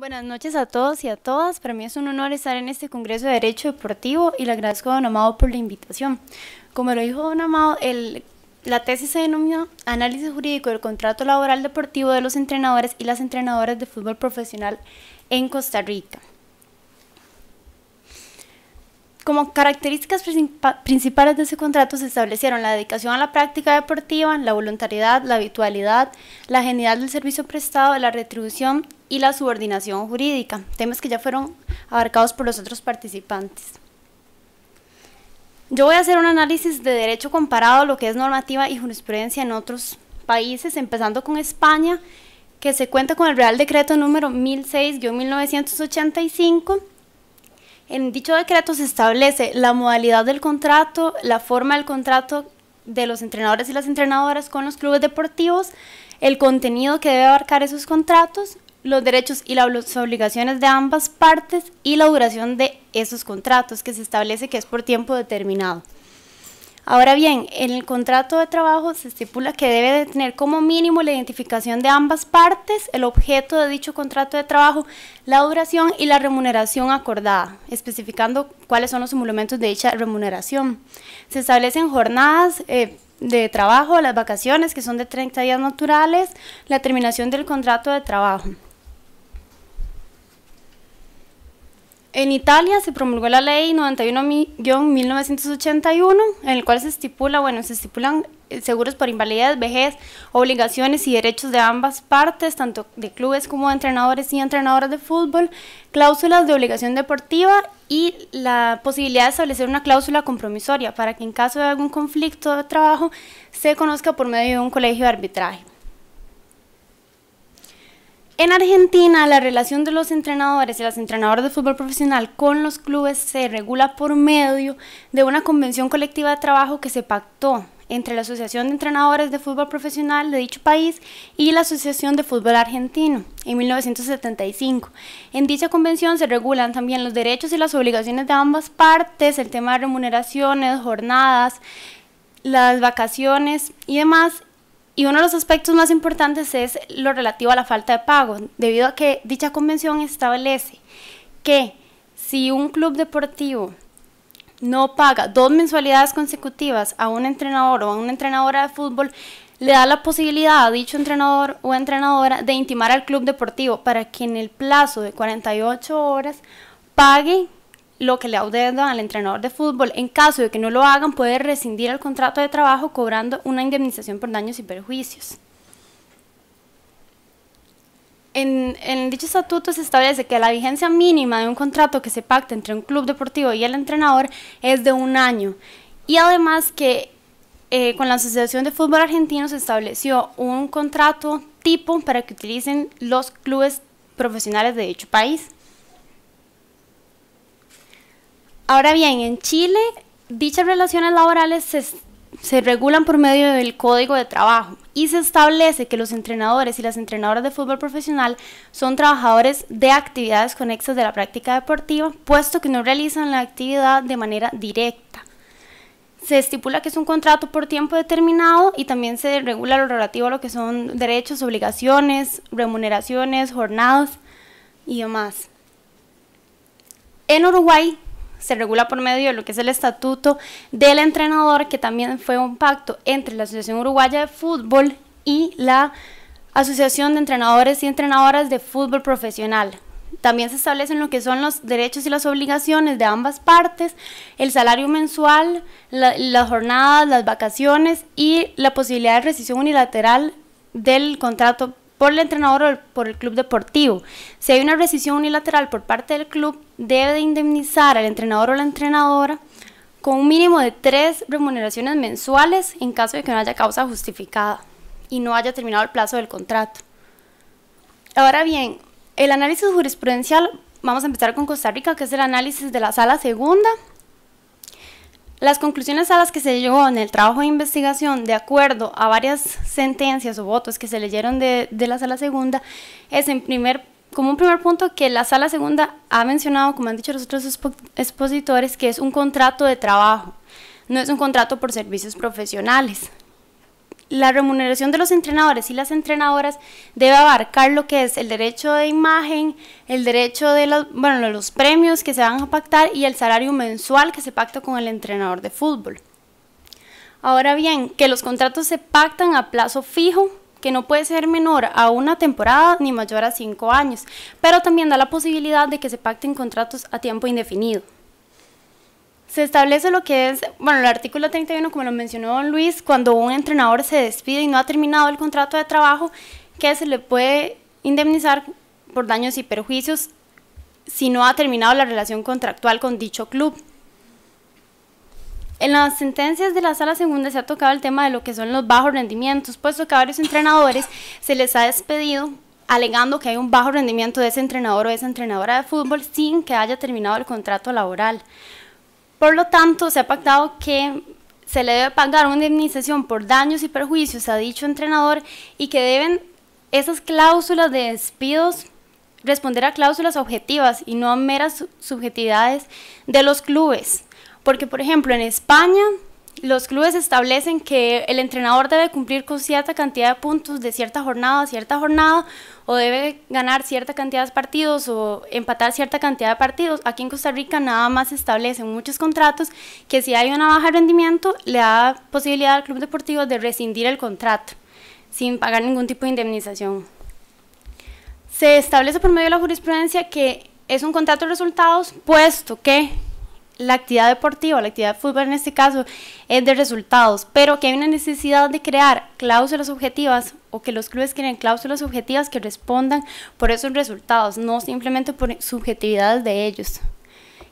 Buenas noches a todos y a todas. Para mí es un honor estar en este Congreso de Derecho Deportivo y le agradezco a Don Amado por la invitación. Como lo dijo Don Amado, el, la tesis se denomina Análisis Jurídico del Contrato Laboral Deportivo de los Entrenadores y las Entrenadoras de Fútbol Profesional en Costa Rica. Como características principales de ese contrato se establecieron la dedicación a la práctica deportiva, la voluntariedad, la habitualidad, la genial del servicio prestado, la retribución, y la subordinación jurídica, temas que ya fueron abarcados por los otros participantes. Yo voy a hacer un análisis de derecho comparado, a lo que es normativa y jurisprudencia en otros países, empezando con España, que se cuenta con el Real Decreto número 1006-1985. En dicho decreto se establece la modalidad del contrato, la forma del contrato de los entrenadores y las entrenadoras con los clubes deportivos, el contenido que debe abarcar esos contratos, los derechos y las obligaciones de ambas partes y la duración de esos contratos que se establece que es por tiempo determinado. Ahora bien, en el contrato de trabajo se estipula que debe tener como mínimo la identificación de ambas partes, el objeto de dicho contrato de trabajo, la duración y la remuneración acordada, especificando cuáles son los emolumentos de dicha remuneración. Se establecen jornadas eh, de trabajo, las vacaciones que son de 30 días naturales, la terminación del contrato de trabajo. En Italia se promulgó la ley 91-1981, en el cual se estipula, bueno, se estipulan eh, seguros por invalidez, vejez, obligaciones y derechos de ambas partes, tanto de clubes como de entrenadores y entrenadoras de fútbol, cláusulas de obligación deportiva y la posibilidad de establecer una cláusula compromisoria para que en caso de algún conflicto de trabajo se conozca por medio de un colegio de arbitraje. En Argentina, la relación de los entrenadores y las entrenadoras de fútbol profesional con los clubes se regula por medio de una convención colectiva de trabajo que se pactó entre la Asociación de Entrenadores de Fútbol Profesional de dicho país y la Asociación de Fútbol Argentino en 1975. En dicha convención se regulan también los derechos y las obligaciones de ambas partes, el tema de remuneraciones, jornadas, las vacaciones y demás, y uno de los aspectos más importantes es lo relativo a la falta de pago, debido a que dicha convención establece que si un club deportivo no paga dos mensualidades consecutivas a un entrenador o a una entrenadora de fútbol, le da la posibilidad a dicho entrenador o entrenadora de intimar al club deportivo para que en el plazo de 48 horas pague lo que le adeudan al entrenador de fútbol. En caso de que no lo hagan, puede rescindir el contrato de trabajo cobrando una indemnización por daños y perjuicios. En, dicho estatuto se establece que la vigencia mínima de un contrato que se pacte entre un club deportivo y el entrenador es de un año. Y además que eh, con la Asociación de Fútbol Argentino se estableció un contrato tipo para que utilicen los clubes profesionales de dicho país. Ahora bien, en Chile dichas relaciones laborales se, regulan por medio del Código de Trabajo y se establece que los entrenadores y las entrenadoras de fútbol profesional son trabajadores de actividades conexas de la práctica deportiva, puesto que no realizan la actividad de manera directa. Se estipula que es un contrato por tiempo determinado y también se regula lo relativo a lo que son derechos, obligaciones, remuneraciones, jornadas y demás. En Uruguay se regula por medio de lo que es el estatuto del entrenador, que también fue un pacto entre la Asociación Uruguaya de Fútbol y la Asociación de Entrenadores y Entrenadoras de Fútbol Profesional. También se establecen lo que son los derechos y las obligaciones de ambas partes, el salario mensual, las jornadas, las vacaciones y la posibilidad de rescisión unilateral del contrato por el entrenador o por el club deportivo. Si hay una rescisión unilateral por parte del club, debe indemnizar al entrenador o la entrenadora con un mínimo de tres remuneraciones mensuales en caso de que no haya causa justificada y no haya terminado el plazo del contrato. Ahora bien, el análisis jurisprudencial, vamos a empezar con Costa Rica, que es el análisis de la sala segunda las conclusiones a las que se llegó en el trabajo de investigación, de acuerdo a varias sentencias o votos que se leyeron de, la sala segunda, es en primer, como un primer punto que la sala segunda ha mencionado, como han dicho los otros expositores, que es un contrato de trabajo, no es un contrato por servicios profesionales la remuneración de los entrenadores y las entrenadoras debe abarcar lo que es el derecho de imagen, el derecho de los, bueno, los premios que se van a pactar y el salario mensual que se pacta con el entrenador de fútbol. Ahora bien, que los contratos se pactan a plazo fijo, que no puede ser menor a una temporada ni mayor a cinco años, pero también da la posibilidad de que se pacten contratos a tiempo indefinido. Se establece lo que es, bueno, el artículo 31, como lo mencionó don Luis, cuando un entrenador se despide y no ha terminado el contrato de trabajo, que se le puede indemnizar por daños y perjuicios si no ha terminado la relación contractual con dicho club. En las sentencias de la sala segunda se ha tocado el tema de lo que son los bajos rendimientos, puesto que a varios entrenadores se les ha despedido alegando que hay un bajo rendimiento de ese entrenador o de esa entrenadora de fútbol sin que haya terminado el contrato laboral. Por lo tanto, se ha pactado que se le debe pagar una indemnización por daños y perjuicios a dicho entrenador y que deben esas cláusulas de despidos responder a cláusulas objetivas y no a meras subjetividades de los clubes. Porque, por ejemplo, en España los clubes establecen que el entrenador debe cumplir con cierta cantidad de puntos de cierta jornada a cierta jornada o debe ganar cierta cantidad de partidos o empatar cierta cantidad de partidos. Aquí en Costa Rica nada más establecen muchos contratos que si hay una baja rendimiento le da posibilidad al club deportivo de rescindir el contrato sin pagar ningún tipo de indemnización. Se establece por medio de la jurisprudencia que es un contrato de resultados puesto que la actividad deportiva, la actividad de fútbol en este caso, es de resultados, pero que hay una necesidad de crear cláusulas objetivas o que los clubes creen cláusulas objetivas que respondan por esos resultados, no simplemente por subjetividades de ellos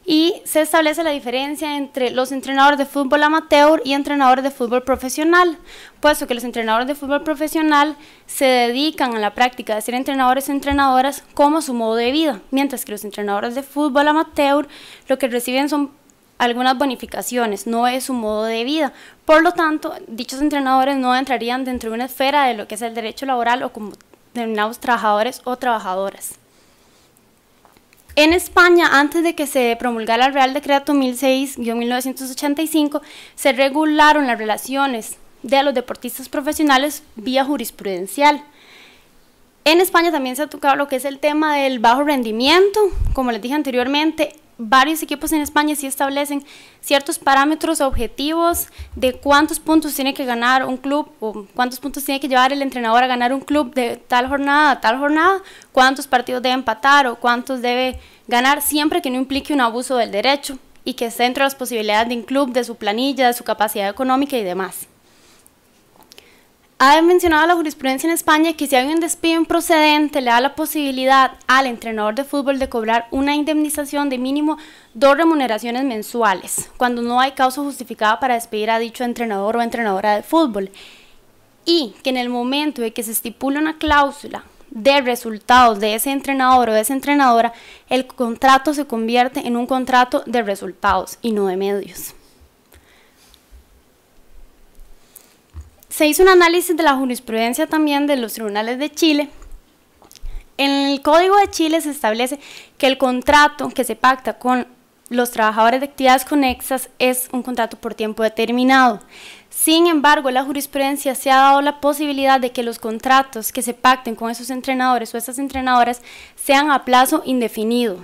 y se establece la diferencia entre los entrenadores de fútbol amateur y entrenadores de fútbol profesional, puesto que los entrenadores de fútbol profesional se dedican a la práctica de ser entrenadores o entrenadoras como su modo de vida, mientras que los entrenadores de fútbol amateur lo que reciben son algunas bonificaciones, no es su modo de vida. Por lo tanto, dichos entrenadores no entrarían dentro de una esfera de lo que es el derecho laboral o como denominados trabajadores o trabajadoras. En España, antes de que se promulgara el Real Decreto 1006-1985, se regularon las relaciones de los deportistas profesionales vía jurisprudencial. En España también se ha tocado lo que es el tema del bajo rendimiento. Como les dije anteriormente, varios equipos en España sí establecen ciertos parámetros objetivos de cuántos puntos tiene que ganar un club o cuántos puntos tiene que llevar el entrenador a ganar un club de tal jornada a tal jornada, cuántos partidos debe empatar o cuántos debe ganar, siempre que no implique un abuso del derecho y que esté entre las posibilidades de un club, de su planilla, de su capacidad económica y demás. Ha mencionado la jurisprudencia en España que si hay un despido improcedente le da la posibilidad al entrenador de fútbol de cobrar una indemnización de mínimo dos remuneraciones mensuales cuando no hay causa justificada para despedir a dicho entrenador o entrenadora de fútbol y que en el momento de que se estipula una cláusula de resultados de ese entrenador o de esa entrenadora, el contrato se convierte en un contrato de resultados y no de medios. se hizo un análisis de la jurisprudencia también de los tribunales de Chile. En el Código de Chile se establece que el contrato que se pacta con los trabajadores de actividades conexas es un contrato por tiempo determinado. Sin embargo, la jurisprudencia se ha dado la posibilidad de que los contratos que se pacten con esos entrenadores o esas entrenadoras sean a plazo indefinido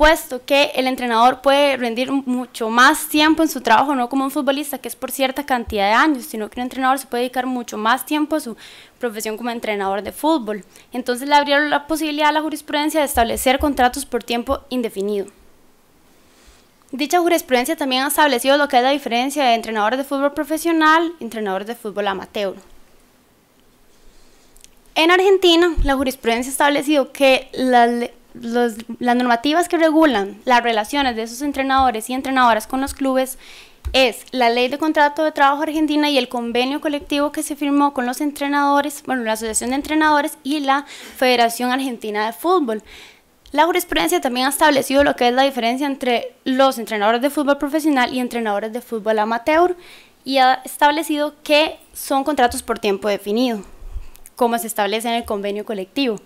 puesto que el entrenador puede rendir mucho más tiempo en su trabajo, no como un futbolista que es por cierta cantidad de años, sino que un entrenador se puede dedicar mucho más tiempo a su profesión como entrenador de fútbol. Entonces le abrieron la posibilidad a la jurisprudencia de establecer contratos por tiempo indefinido. Dicha jurisprudencia también ha establecido lo que es la diferencia de entrenador de fútbol profesional y entrenador de fútbol amateur. En Argentina, la jurisprudencia ha establecido que las las normativas que regulan las relaciones de esos entrenadores y entrenadoras con los clubes es la ley de contrato de trabajo argentina y el convenio colectivo que se firmó con los entrenadores, bueno, la Asociación de Entrenadores y la Federación Argentina de Fútbol. La jurisprudencia también ha establecido lo que es la diferencia entre los entrenadores de fútbol profesional y entrenadores de fútbol amateur y ha establecido que son contratos por tiempo definido, como se establece en el convenio colectivo.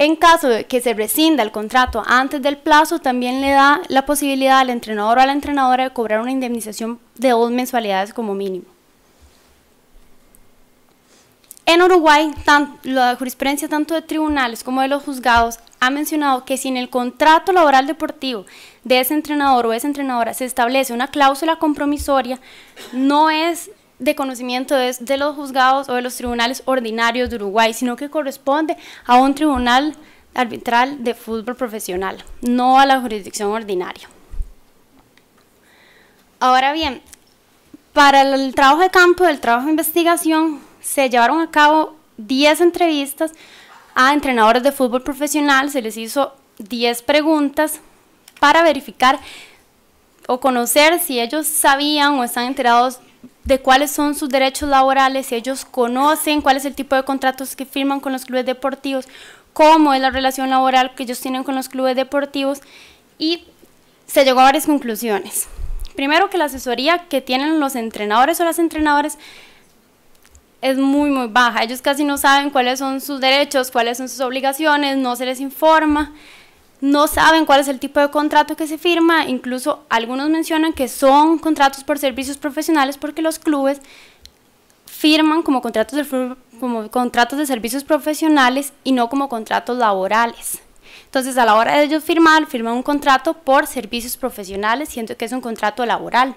En caso de que se rescinda el contrato antes del plazo, también le da la posibilidad al entrenador o a la entrenadora de cobrar una indemnización de dos mensualidades como mínimo. En Uruguay, la jurisprudencia tanto de tribunales como de los juzgados ha mencionado que si en el contrato laboral deportivo de ese entrenador o esa entrenadora se establece una cláusula compromisoria, no es de conocimiento es de los juzgados o de los tribunales ordinarios de Uruguay, sino que corresponde a un tribunal arbitral de fútbol profesional, no a la jurisdicción ordinaria. Ahora bien, para el trabajo de campo, el trabajo de investigación, se llevaron a cabo 10 entrevistas a entrenadores de fútbol profesional, se les hizo 10 preguntas para verificar o conocer si ellos sabían o están enterados de cuáles son sus derechos laborales, si ellos conocen cuál es el tipo de contratos que firman con los clubes deportivos, cómo es la relación laboral que ellos tienen con los clubes deportivos y se llegó a varias conclusiones. Primero que la asesoría que tienen los entrenadores o las entrenadoras es muy, muy baja. Ellos casi no saben cuáles son sus derechos, cuáles son sus obligaciones, no se les informa no saben cuál es el tipo de contrato que se firma, incluso algunos mencionan que son contratos por servicios profesionales porque los clubes firman como contratos de, como contratos de servicios profesionales y no como contratos laborales. Entonces, a la hora de ellos firmar, firman un contrato por servicios profesionales, siento que es un contrato laboral.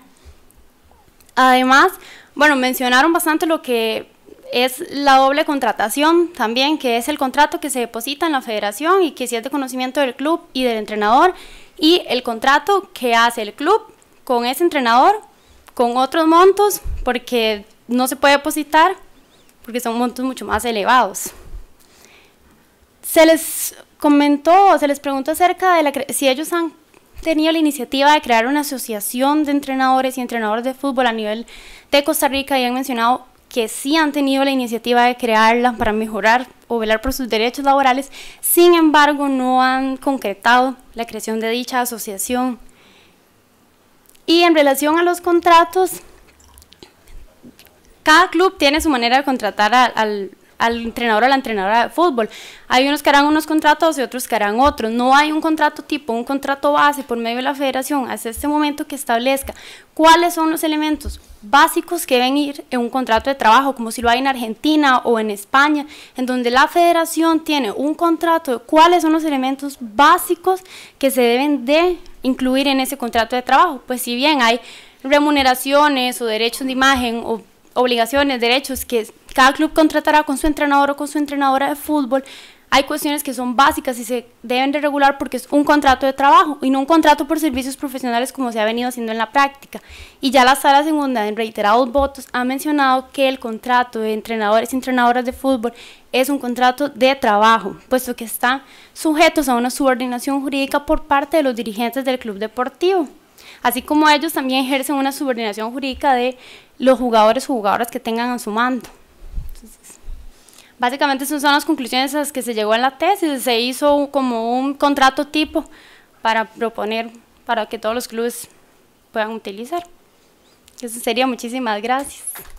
Además, bueno, mencionaron bastante lo que es la doble contratación también, que es el contrato que se deposita en la federación y que si es de conocimiento del club y del entrenador, y el contrato que hace el club con ese entrenador, con otros montos, porque no se puede depositar, porque son montos mucho más elevados. Se les comentó, se les preguntó acerca de si ellos han tenido la iniciativa de crear una asociación de entrenadores y entrenadores de fútbol a nivel de Costa Rica y han mencionado que sí han tenido la iniciativa de crearlas para mejorar o velar por sus derechos laborales, sin embargo no han concretado la creación de dicha asociación. Y en relación a los contratos, cada club tiene su manera de contratar al, al entrenador o a la entrenadora de fútbol. Hay unos que harán unos contratos y otros que harán otros. No hay un contrato tipo, un contrato base por medio de la federación hasta este momento que establezca cuáles son los elementos básicos que deben ir en un contrato de trabajo, como si lo hay en Argentina o en España, en donde la federación tiene un contrato cuáles son los elementos básicos que se deben de incluir en ese contrato de trabajo. Pues si bien hay remuneraciones o derechos de imagen o obligaciones, derechos que cada club contratará con su entrenador o con su entrenadora de fútbol. Hay cuestiones que son básicas y se deben de regular porque es un contrato de trabajo y no un contrato por servicios profesionales como se ha venido haciendo en la práctica. Y ya la sala segunda en reiterados votos ha mencionado que el contrato de entrenadores y entrenadoras de fútbol es un contrato de trabajo, puesto que están sujetos a una subordinación jurídica por parte de los dirigentes del club deportivo así como ellos también ejercen una subordinación jurídica de los jugadores o jugadoras que tengan a su mando. Básicamente esas son las conclusiones a las que se llegó en la tesis, se hizo como un contrato tipo para proponer para que todos los clubes puedan utilizar. Eso sería, muchísimas gracias.